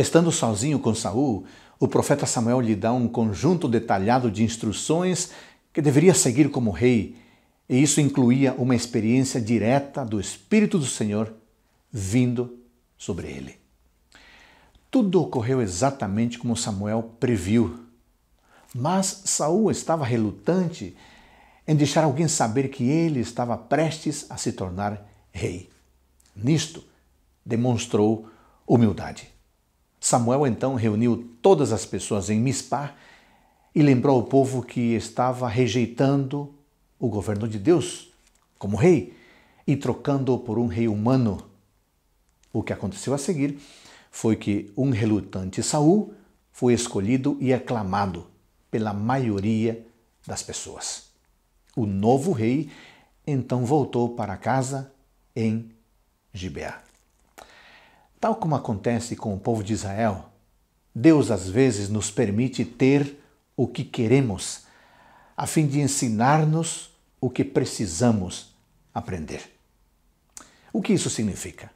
Estando sozinho com Saul, o profeta Samuel lhe dá um conjunto detalhado de instruções que deveria seguir como rei, e isso incluía uma experiência direta do Espírito do Senhor vindo sobre ele. Tudo ocorreu exatamente como Samuel previu. Mas Saul estava relutante em deixar alguém saber que ele estava prestes a se tornar rei. Nisto demonstrou humildade. Samuel então reuniu todas as pessoas em Mispar e lembrou ao povo que estava rejeitando o governo de Deus como rei e trocando-o por um rei humano. O que aconteceu a seguir foi que um relutante Saul foi escolhido e aclamado pela maioria das pessoas. O novo rei então voltou para casa em Gibeá. Tal como acontece com o povo de Israel, Deus às vezes nos permite ter o que queremos, a fim de ensinar-nos o que precisamos aprender. O que isso significa?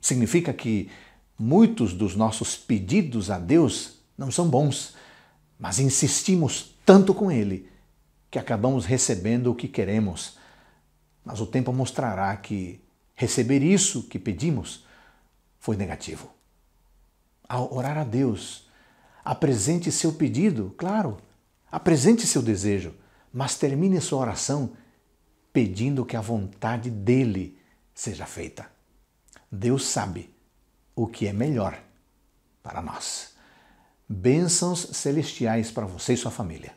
Significa que muitos dos nossos pedidos a Deus não são bons, mas insistimos tanto com Ele que acabamos recebendo o que queremos. Mas o tempo mostrará que receber isso que pedimos foi negativo. Ao orar a Deus, apresente seu pedido, claro, apresente seu desejo, mas termine sua oração pedindo que a vontade dele seja feita. Deus sabe o que é melhor para nós. Bênçãos celestiais para você e sua família.